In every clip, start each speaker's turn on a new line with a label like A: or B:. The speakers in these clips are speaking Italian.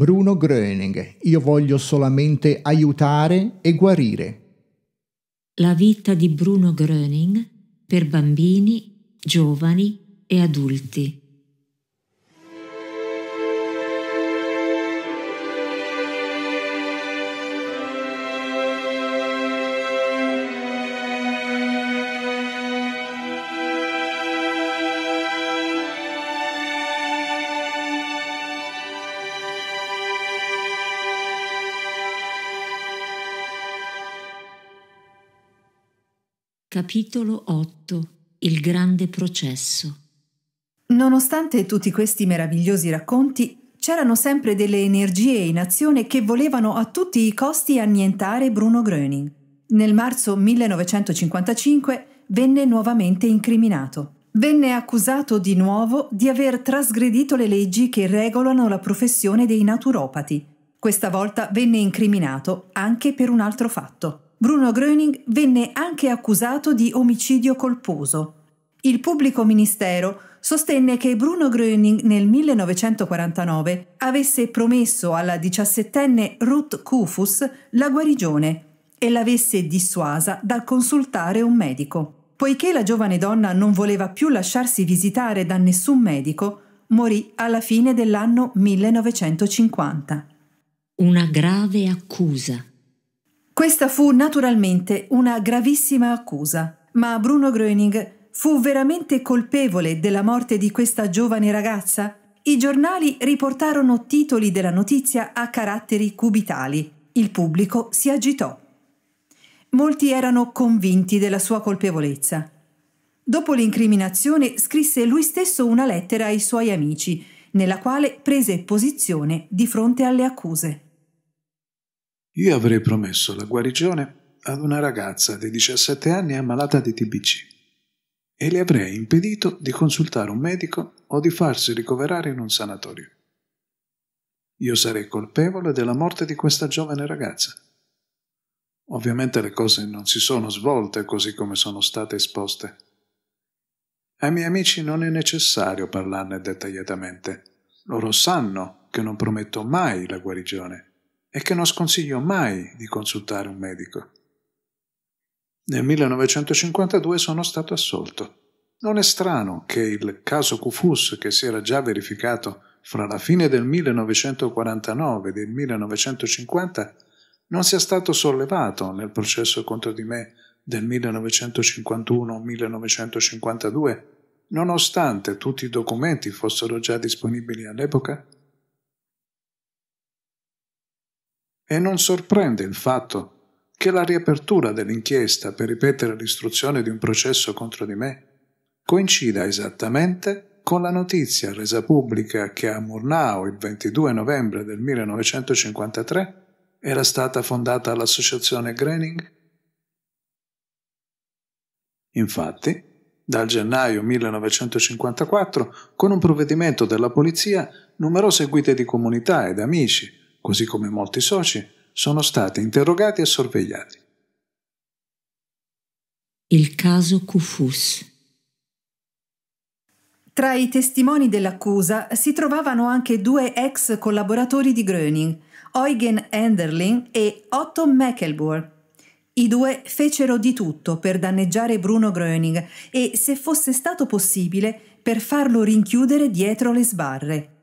A: Bruno Gröning, io voglio solamente aiutare e guarire.
B: La vita di Bruno Gröning per bambini, giovani e adulti. Capitolo 8 Il grande processo Nonostante tutti questi meravigliosi racconti, c'erano sempre delle energie in azione che volevano a tutti i costi annientare Bruno Gröning. Nel marzo 1955 venne nuovamente incriminato. Venne accusato di nuovo di aver trasgredito le leggi che regolano la professione dei naturopati. Questa volta venne incriminato anche per un altro fatto. Bruno Gröning venne anche accusato di omicidio colposo. Il pubblico ministero sostenne che Bruno Gröning nel 1949 avesse promesso alla diciassettenne Ruth Kufus la guarigione e l'avesse dissuasa dal consultare un medico. Poiché la giovane donna non voleva più lasciarsi visitare da nessun medico, morì alla fine dell'anno 1950. Una grave accusa questa fu naturalmente una gravissima accusa, ma Bruno Gröning fu veramente colpevole della morte di questa giovane ragazza? I giornali riportarono titoli della notizia a caratteri cubitali. Il pubblico si agitò. Molti erano convinti della sua colpevolezza. Dopo l'incriminazione scrisse lui stesso una lettera ai suoi amici, nella quale prese posizione di fronte alle accuse.
A: Io avrei promesso la guarigione ad una ragazza di 17 anni ammalata di TBC e le avrei impedito di consultare un medico o di farsi ricoverare in un sanatorio. Io sarei colpevole della morte di questa giovane ragazza. Ovviamente le cose non si sono svolte così come sono state esposte. Ai miei amici non è necessario parlarne dettagliatamente. Loro sanno che non prometto mai la guarigione e che non sconsiglio mai di consultare un medico. Nel 1952 sono stato assolto. Non è strano che il caso Cufus, che si era già verificato fra la fine del 1949 e del 1950, non sia stato sollevato nel processo contro di me del 1951-1952, nonostante tutti i documenti fossero già disponibili all'epoca? E non sorprende il fatto che la riapertura dell'inchiesta per ripetere l'istruzione di un processo contro di me coincida esattamente con la notizia resa pubblica che a Murnau il 22 novembre del 1953 era stata fondata l'associazione Groening? Infatti, dal gennaio 1954, con un provvedimento della polizia, numerose guide di comunità ed amici così come molti soci, sono stati interrogati e sorvegliati.
B: Il caso Cufus. Tra i testimoni dell'accusa si trovavano anche due ex collaboratori di Gröning, Eugen Enderlin e Otto Meckelbohr. I due fecero di tutto per danneggiare Bruno Gröning e, se fosse stato possibile, per farlo rinchiudere dietro le sbarre.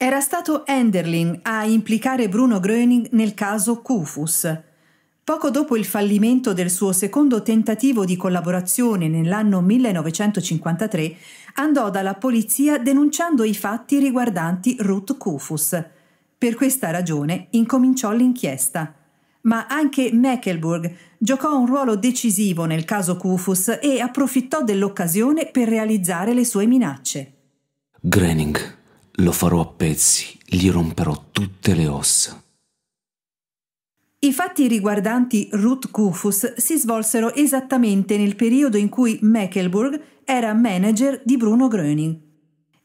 B: Era stato Enderling a implicare Bruno Gröning nel caso Kufus. Poco dopo il fallimento del suo secondo tentativo di collaborazione nell'anno 1953, andò dalla polizia denunciando i fatti riguardanti Ruth Kufus. Per questa ragione incominciò l'inchiesta. Ma anche Mecklenburg giocò un ruolo decisivo nel caso Kufus e approfittò dell'occasione per realizzare le sue minacce.
C: Gröning lo farò a pezzi, gli romperò tutte
A: le ossa.
B: I fatti riguardanti Ruth Kufus si svolsero esattamente nel periodo in cui Meckelburg era manager di Bruno Gröning.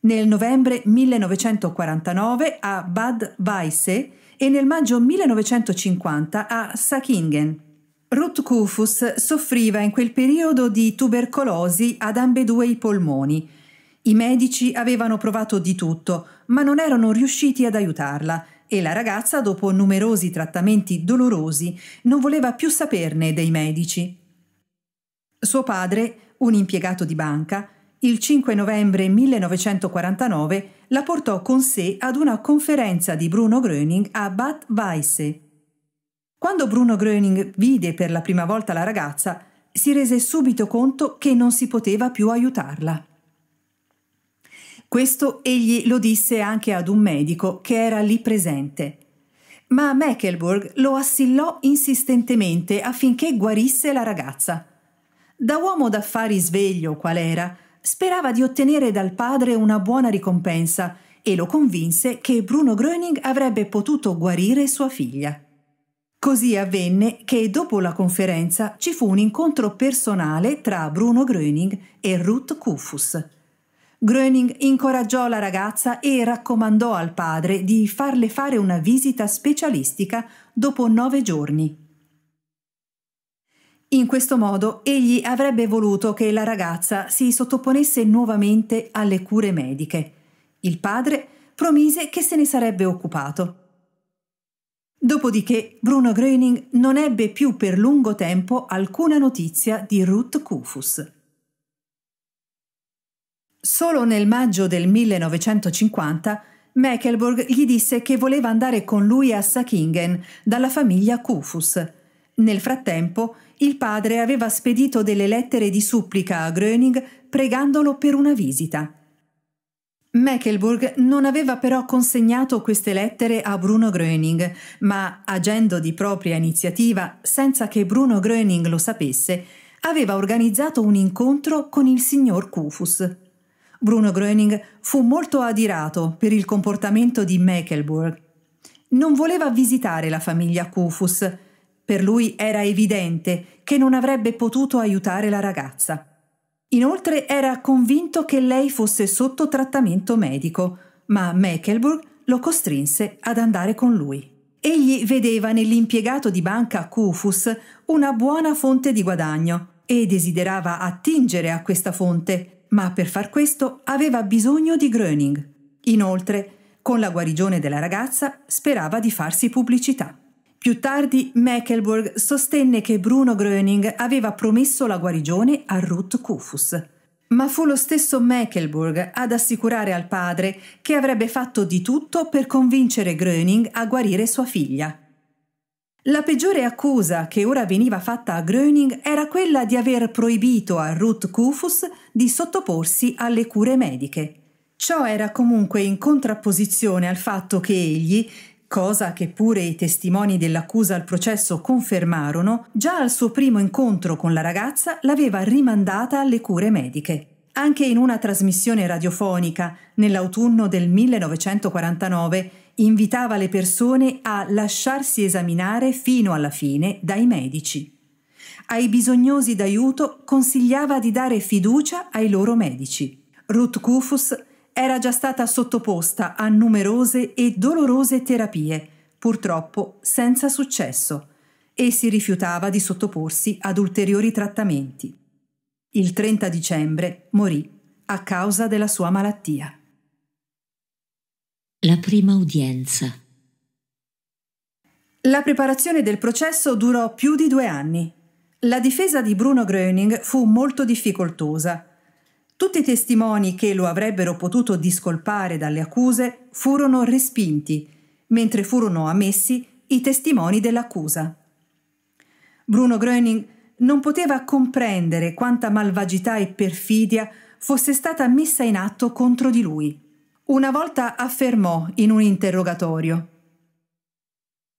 B: Nel novembre 1949 a Bad Weisse e nel maggio 1950 a Sackingen. Ruth Kufus soffriva in quel periodo di tubercolosi ad ambedue i polmoni, i medici avevano provato di tutto, ma non erano riusciti ad aiutarla e la ragazza, dopo numerosi trattamenti dolorosi, non voleva più saperne dei medici. Suo padre, un impiegato di banca, il 5 novembre 1949 la portò con sé ad una conferenza di Bruno Gröning a Bad Weisse. Quando Bruno Gröning vide per la prima volta la ragazza, si rese subito conto che non si poteva più aiutarla. Questo egli lo disse anche ad un medico che era lì presente. Ma Meckleburg lo assillò insistentemente affinché guarisse la ragazza. Da uomo d'affari sveglio qual era, sperava di ottenere dal padre una buona ricompensa e lo convinse che Bruno Gröning avrebbe potuto guarire sua figlia. Così avvenne che dopo la conferenza ci fu un incontro personale tra Bruno Gröning e Ruth Kufus. Gröning incoraggiò la ragazza e raccomandò al padre di farle fare una visita specialistica dopo nove giorni. In questo modo egli avrebbe voluto che la ragazza si sottoponesse nuovamente alle cure mediche. Il padre promise che se ne sarebbe occupato. Dopodiché Bruno Gröning non ebbe più per lungo tempo alcuna notizia di Ruth Kufus. Solo nel maggio del 1950 Mecklenburg gli disse che voleva andare con lui a Sackingen dalla famiglia Kufus. Nel frattempo, il padre aveva spedito delle lettere di supplica a Gröning pregandolo per una visita. Mecklenburg non aveva però consegnato queste lettere a Bruno Gröning, ma, agendo di propria iniziativa, senza che Bruno Gröning lo sapesse, aveva organizzato un incontro con il signor Kufus. Bruno Gröning fu molto adirato per il comportamento di Mecklenburg. Non voleva visitare la famiglia Kufus. Per lui era evidente che non avrebbe potuto aiutare la ragazza. Inoltre era convinto che lei fosse sotto trattamento medico, ma Mecklenburg lo costrinse ad andare con lui. Egli vedeva nell'impiegato di banca Kufus una buona fonte di guadagno e desiderava attingere a questa fonte ma per far questo aveva bisogno di Gröning. Inoltre, con la guarigione della ragazza, sperava di farsi pubblicità. Più tardi Mecklenburg sostenne che Bruno Gröning aveva promesso la guarigione a Ruth Kufus. Ma fu lo stesso Mecklenburg ad assicurare al padre che avrebbe fatto di tutto per convincere Gröning a guarire sua figlia. La peggiore accusa che ora veniva fatta a Gröning era quella di aver proibito a Ruth Kufus di sottoporsi alle cure mediche. Ciò era comunque in contrapposizione al fatto che egli, cosa che pure i testimoni dell'accusa al processo confermarono, già al suo primo incontro con la ragazza l'aveva rimandata alle cure mediche. Anche in una trasmissione radiofonica, nell'autunno del 1949, invitava le persone a lasciarsi esaminare fino alla fine dai medici. Ai bisognosi d'aiuto consigliava di dare fiducia ai loro medici. Ruth Kufus era già stata sottoposta a numerose e dolorose terapie, purtroppo senza successo, e si rifiutava di sottoporsi ad ulteriori trattamenti. Il 30 dicembre morì a causa della sua malattia. La prima udienza. La preparazione del processo durò più di due anni. La difesa di Bruno Gröning fu molto difficoltosa. Tutti i testimoni che lo avrebbero potuto discolpare dalle accuse furono respinti, mentre furono ammessi i testimoni dell'accusa. Bruno Gröning non poteva comprendere quanta malvagità e perfidia fosse stata messa in atto contro di lui. Una volta affermò in un interrogatorio: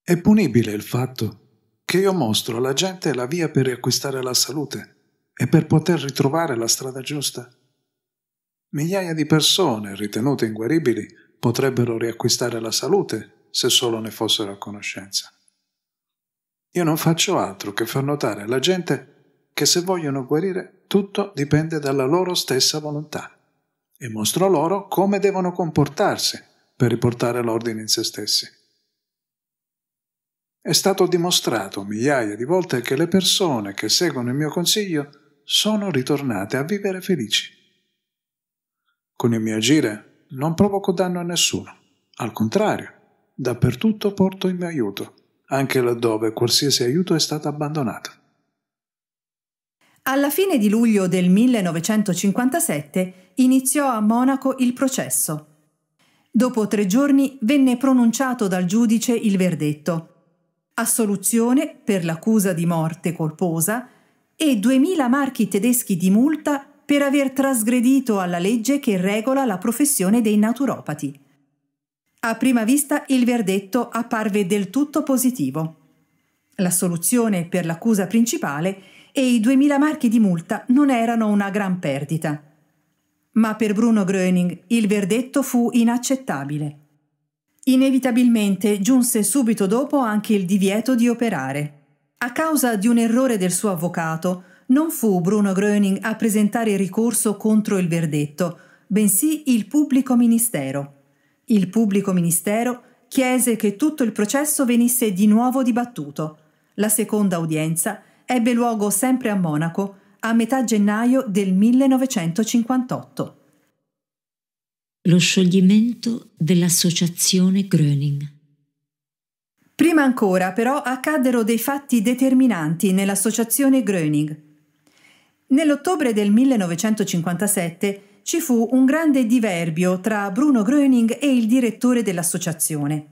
A: È punibile il fatto che io mostro alla gente la via per riacquistare la salute e per poter ritrovare la strada giusta. Migliaia di persone ritenute inguaribili potrebbero riacquistare la salute se solo ne fossero a conoscenza. Io non faccio altro che far notare alla gente che se vogliono guarire tutto dipende dalla loro stessa volontà e mostro loro come devono comportarsi per riportare l'ordine in se stessi. È stato dimostrato migliaia di volte che le persone che seguono il mio consiglio sono ritornate a vivere felici. Con il mio agire non provoco danno a nessuno, al contrario, dappertutto porto il mio aiuto, anche laddove qualsiasi aiuto è stato abbandonato.
B: Alla fine di luglio del 1957 iniziò a Monaco il processo. Dopo tre giorni venne pronunciato dal giudice il verdetto assoluzione per l'accusa di morte colposa e 2.000 marchi tedeschi di multa per aver trasgredito alla legge che regola la professione dei naturopati. A prima vista il verdetto apparve del tutto positivo. L'assoluzione per l'accusa principale e i 2.000 marchi di multa non erano una gran perdita. Ma per Bruno Gröning il verdetto fu inaccettabile. Inevitabilmente giunse subito dopo anche il divieto di operare. A causa di un errore del suo avvocato, non fu Bruno Gröning a presentare ricorso contro il verdetto, bensì il pubblico ministero. Il pubblico ministero chiese che tutto il processo venisse di nuovo dibattuto. La seconda udienza ebbe luogo sempre a Monaco a metà gennaio del 1958 lo scioglimento dell'associazione Gröning. Prima ancora, però, accaddero dei fatti determinanti nell'associazione Gröning. Nell'ottobre del 1957 ci fu un grande diverbio tra Bruno Gröning e il direttore dell'associazione.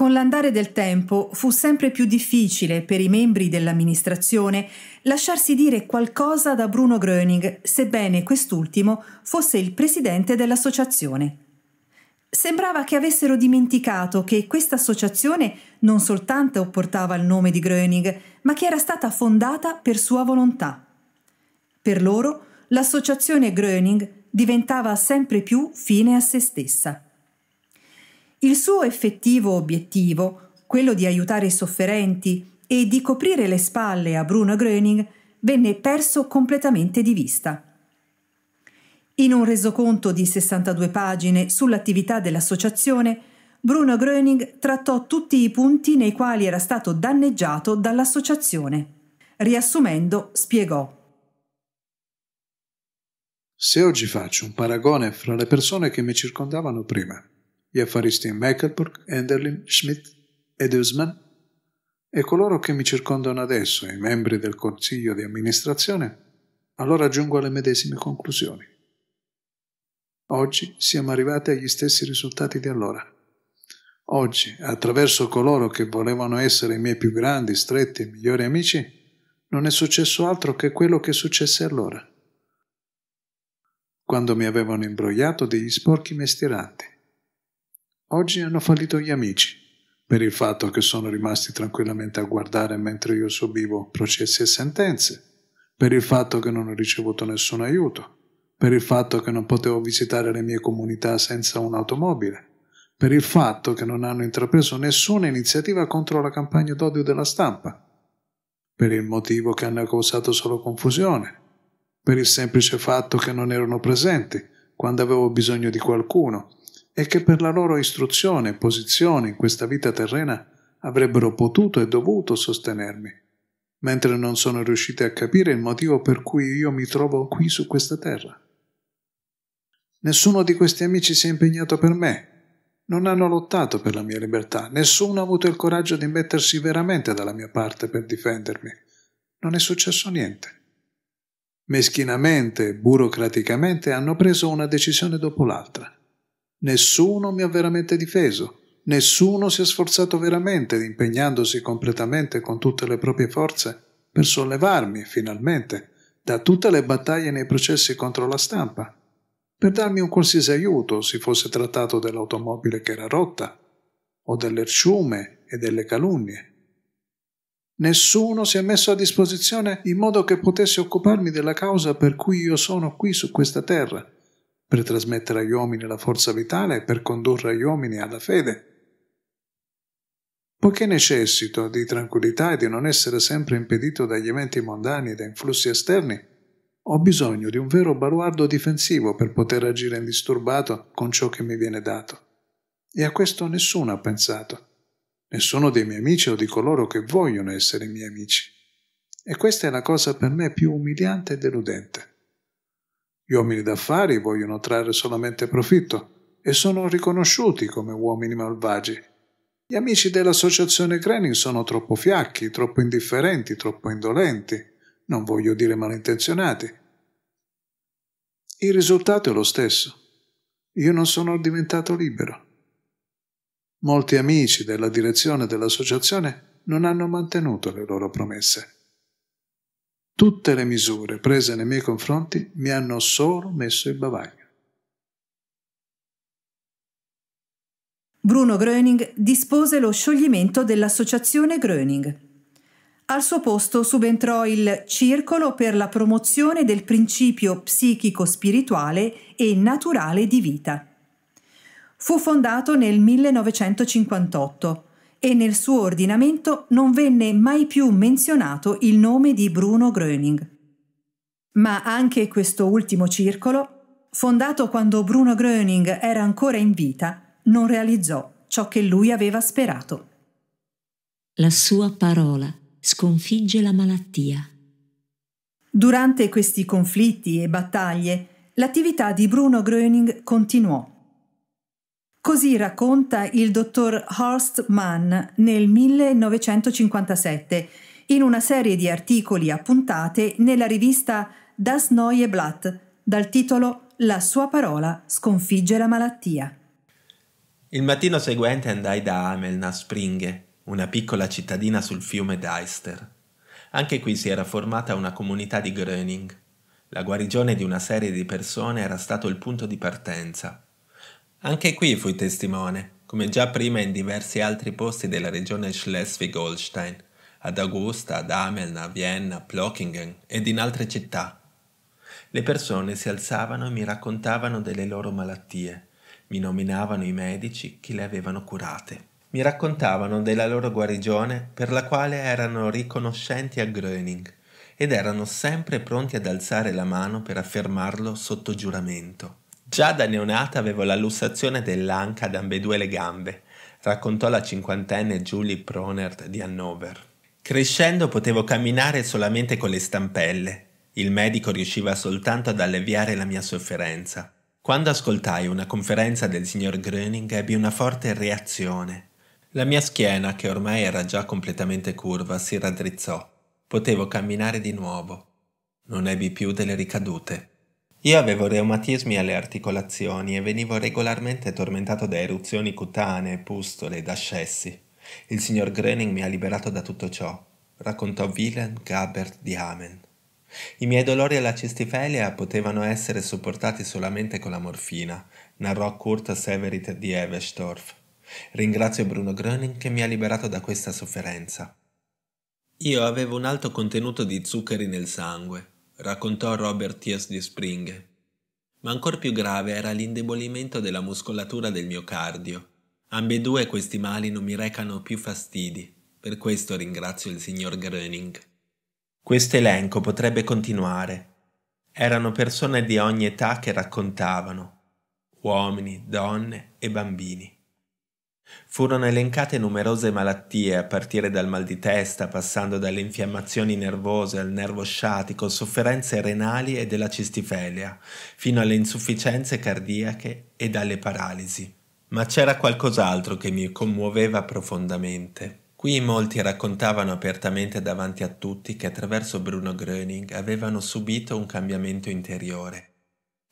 B: Con l'andare del tempo fu sempre più difficile per i membri dell'amministrazione lasciarsi dire qualcosa da Bruno Gröning, sebbene quest'ultimo fosse il presidente dell'associazione. Sembrava che avessero dimenticato che questa associazione non soltanto portava il nome di Gröning, ma che era stata fondata per sua volontà. Per loro, l'associazione Gröning diventava sempre più fine a se stessa. Il suo effettivo obiettivo, quello di aiutare i sofferenti e di coprire le spalle a Bruno Gröning, venne perso completamente di vista. In un resoconto di 62 pagine sull'attività dell'associazione, Bruno Gröning trattò tutti i punti nei quali era stato danneggiato dall'associazione. Riassumendo,
A: spiegò. Se oggi faccio un paragone fra le persone che mi circondavano prima gli affaristi in Mecklenburg, Enderlin, Schmidt ed Usman, e coloro che mi circondano adesso, i membri del consiglio di amministrazione, allora giungo alle medesime conclusioni. Oggi siamo arrivati agli stessi risultati di allora. Oggi, attraverso coloro che volevano essere i miei più grandi, stretti e migliori amici, non è successo altro che quello che successe allora, quando mi avevano imbrogliato degli sporchi mestieranti Oggi hanno fallito gli amici, per il fatto che sono rimasti tranquillamente a guardare mentre io subivo processi e sentenze, per il fatto che non ho ricevuto nessun aiuto, per il fatto che non potevo visitare le mie comunità senza un'automobile, per il fatto che non hanno intrapreso nessuna iniziativa contro la campagna d'odio della stampa, per il motivo che hanno causato solo confusione, per il semplice fatto che non erano presenti quando avevo bisogno di qualcuno e che per la loro istruzione e posizione in questa vita terrena avrebbero potuto e dovuto sostenermi, mentre non sono riuscite a capire il motivo per cui io mi trovo qui su questa terra. Nessuno di questi amici si è impegnato per me, non hanno lottato per la mia libertà, nessuno ha avuto il coraggio di mettersi veramente dalla mia parte per difendermi. Non è successo niente. Meschinamente, burocraticamente hanno preso una decisione dopo l'altra. Nessuno mi ha veramente difeso, nessuno si è sforzato veramente, impegnandosi completamente con tutte le proprie forze, per sollevarmi, finalmente, da tutte le battaglie nei processi contro la stampa, per darmi un qualsiasi aiuto, se fosse trattato dell'automobile che era rotta, o delle e delle calunnie. Nessuno si è messo a disposizione in modo che potessi occuparmi della causa per cui io sono qui su questa terra, per trasmettere agli uomini la forza vitale e per condurre agli uomini alla fede. Poiché necessito di tranquillità e di non essere sempre impedito dagli eventi mondani e da influssi esterni, ho bisogno di un vero baluardo difensivo per poter agire indisturbato con ciò che mi viene dato. E a questo nessuno ha pensato, nessuno dei miei amici o di coloro che vogliono essere miei amici. E questa è la cosa per me più umiliante e deludente. Gli uomini d'affari vogliono trarre solamente profitto e sono riconosciuti come uomini malvagi. Gli amici dell'associazione Grenin sono troppo fiacchi, troppo indifferenti, troppo indolenti, non voglio dire malintenzionati. Il risultato è lo stesso. Io non sono diventato libero. Molti amici della direzione dell'associazione non hanno mantenuto le loro promesse. Tutte le misure prese nei miei confronti mi hanno solo messo il bavaglio.
B: Bruno Gröning dispose lo scioglimento dell'associazione Gröning. Al suo posto subentrò il Circolo per la promozione del principio psichico-spirituale e naturale di vita. Fu fondato nel 1958 e nel suo ordinamento non venne mai più menzionato il nome di Bruno Gröning. Ma anche questo ultimo circolo, fondato quando Bruno Gröning era ancora in vita, non realizzò ciò che lui aveva sperato. La sua parola sconfigge la malattia. Durante questi conflitti e battaglie, l'attività di Bruno Gröning continuò Così racconta il dottor Horst Mann nel 1957 in una serie di articoli a puntate nella rivista Das Neue Blatt dal titolo La sua parola sconfigge la malattia.
C: Il mattino seguente andai da Ameln a una piccola cittadina sul fiume Deister. Anche qui si era formata una comunità di Gröning. La guarigione di una serie di persone era stato il punto di partenza anche qui fui testimone, come già prima in diversi altri posti della regione Schleswig-Holstein, ad Augusta, ad Ameln, a Vienna, a Plockingen ed in altre città. Le persone si alzavano e mi raccontavano delle loro malattie, mi nominavano i medici che le avevano curate. Mi raccontavano della loro guarigione per la quale erano riconoscenti a Gröning ed erano sempre pronti ad alzare la mano per affermarlo sotto giuramento. Già da neonata avevo la lussazione dell'anca ad ambedue le gambe, raccontò la cinquantenne Julie Pronert di Hannover. Crescendo potevo camminare solamente con le stampelle. Il medico riusciva soltanto ad alleviare la mia sofferenza. Quando ascoltai una conferenza del signor Gröning ebbi una forte reazione. La mia schiena, che ormai era già completamente curva, si raddrizzò. Potevo camminare di nuovo. Non ebbi più delle ricadute. Io avevo reumatismi alle articolazioni e venivo regolarmente tormentato da eruzioni cutanee, pustole ed ascessi. Il signor Gröning mi ha liberato da tutto ciò, raccontò Wilhelm Gabbert di Amen. I miei dolori alla cistifelia potevano essere sopportati solamente con la morfina, narrò Kurt Severit di Evestorf. Ringrazio Bruno Gröning che mi ha liberato da questa sofferenza. Io avevo un alto contenuto di zuccheri nel sangue, raccontò Robert T.S. di Spring. Ma ancor più grave era l'indebolimento della muscolatura del miocardio. Ambedue questi mali non mi recano più fastidi, per questo ringrazio il signor Gröning. Questo elenco potrebbe continuare. Erano persone di ogni età che raccontavano, uomini, donne e bambini. Furono elencate numerose malattie, a partire dal mal di testa, passando dalle infiammazioni nervose al nervo sciatico, sofferenze renali e della cistifelia, fino alle insufficienze cardiache e dalle paralisi. Ma c'era qualcos'altro che mi commuoveva profondamente. Qui molti raccontavano apertamente davanti a tutti che attraverso Bruno Gröning avevano subito un cambiamento interiore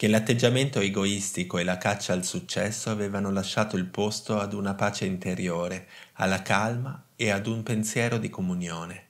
C: che l'atteggiamento egoistico e la caccia al successo avevano lasciato il posto ad una pace interiore, alla calma e ad un pensiero di comunione.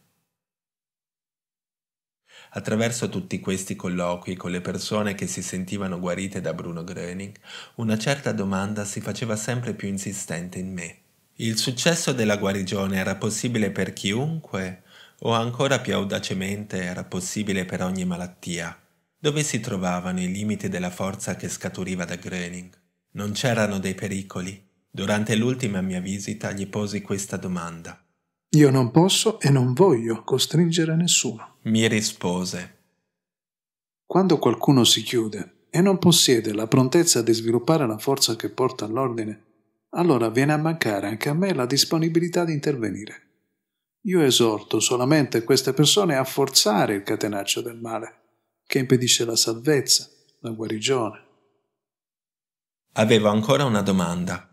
C: Attraverso tutti questi colloqui con le persone che si sentivano guarite da Bruno Gröning, una certa domanda si faceva sempre più insistente in me. Il successo della guarigione era possibile per chiunque o ancora più audacemente era possibile per ogni malattia? Dove si trovavano i limiti della forza che scaturiva da Gröning? Non c'erano dei pericoli? Durante l'ultima mia visita gli posi questa
A: domanda. Io non posso e non voglio costringere nessuno.
C: Mi rispose.
A: Quando qualcuno si chiude e non possiede la prontezza di sviluppare la forza che porta all'ordine, allora viene a mancare anche a me la disponibilità di intervenire. Io esorto solamente queste persone a forzare il catenaccio del male, che impedisce la salvezza, la guarigione.
C: Avevo ancora una domanda.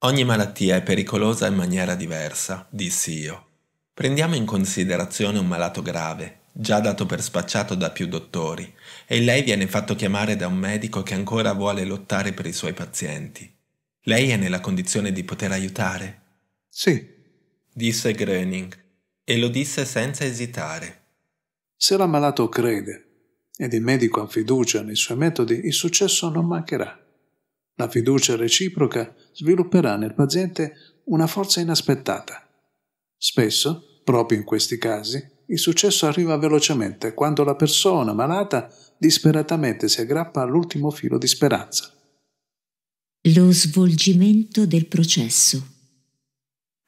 C: Ogni malattia è pericolosa in maniera diversa, dissi io. Prendiamo in considerazione un malato grave, già dato per spacciato da più dottori, e lei viene fatto chiamare da un medico che ancora vuole lottare per i suoi pazienti. Lei è nella condizione di poter aiutare? Sì, disse Gröning, e lo disse senza esitare.
A: Se l'ammalato crede ed il medico ha fiducia nei suoi metodi, il successo non mancherà. La fiducia reciproca svilupperà nel paziente una forza inaspettata. Spesso, proprio in questi casi, il successo arriva velocemente quando la persona malata disperatamente si aggrappa all'ultimo filo di speranza.
B: Lo svolgimento del processo.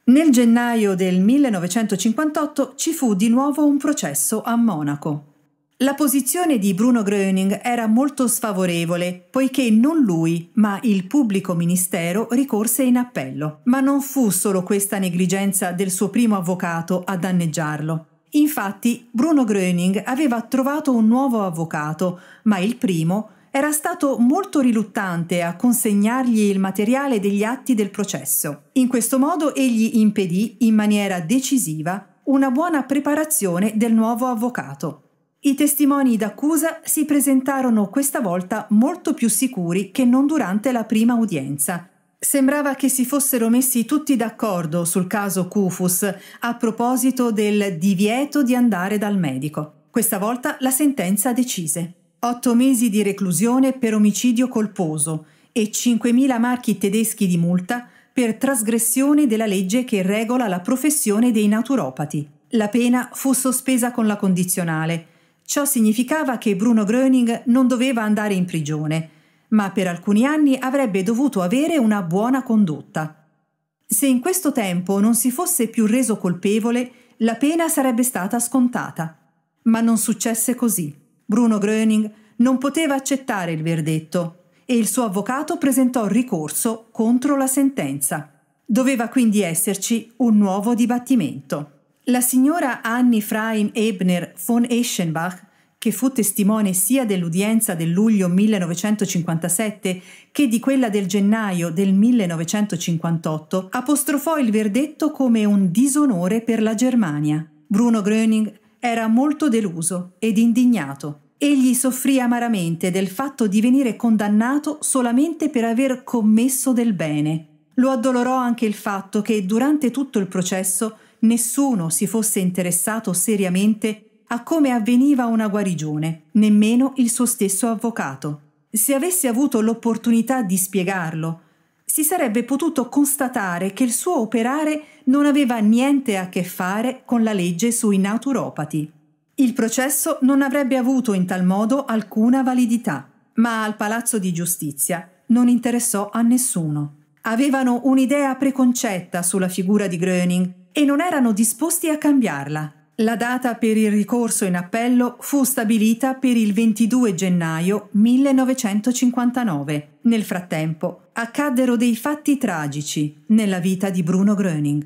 B: Nel gennaio del 1958 ci fu di nuovo un processo a Monaco. La posizione di Bruno Gröning era molto sfavorevole, poiché non lui, ma il pubblico ministero ricorse in appello. Ma non fu solo questa negligenza del suo primo avvocato a danneggiarlo. Infatti, Bruno Gröning aveva trovato un nuovo avvocato, ma il primo era stato molto riluttante a consegnargli il materiale degli atti del processo. In questo modo egli impedì in maniera decisiva una buona preparazione del nuovo avvocato. I testimoni d'accusa si presentarono questa volta molto più sicuri che non durante la prima udienza. Sembrava che si fossero messi tutti d'accordo sul caso Cufus a proposito del divieto di andare dal medico. Questa volta la sentenza decise. Otto mesi di reclusione per omicidio colposo e 5.000 marchi tedeschi di multa per trasgressione della legge che regola la professione dei naturopati. La pena fu sospesa con la condizionale Ciò significava che Bruno Gröning non doveva andare in prigione, ma per alcuni anni avrebbe dovuto avere una buona condotta. Se in questo tempo non si fosse più reso colpevole, la pena sarebbe stata scontata. Ma non successe così. Bruno Gröning non poteva accettare il verdetto e il suo avvocato presentò ricorso contro la sentenza. Doveva quindi esserci un nuovo dibattimento. La signora Annie Fraim Ebner von Eschenbach, che fu testimone sia dell'udienza del luglio 1957 che di quella del gennaio del 1958, apostrofò il verdetto come un disonore per la Germania. Bruno Gröning era molto deluso ed indignato. Egli soffrì amaramente del fatto di venire condannato solamente per aver commesso del bene. Lo addolorò anche il fatto che durante tutto il processo nessuno si fosse interessato seriamente a come avveniva una guarigione, nemmeno il suo stesso avvocato. Se avesse avuto l'opportunità di spiegarlo, si sarebbe potuto constatare che il suo operare non aveva niente a che fare con la legge sui naturopati. Il processo non avrebbe avuto in tal modo alcuna validità, ma al Palazzo di Giustizia non interessò a nessuno. Avevano un'idea preconcetta sulla figura di Gröning e non erano disposti a cambiarla. La data per il ricorso in appello fu stabilita per il 22 gennaio 1959. Nel frattempo accaddero dei fatti tragici nella vita di Bruno Gröning.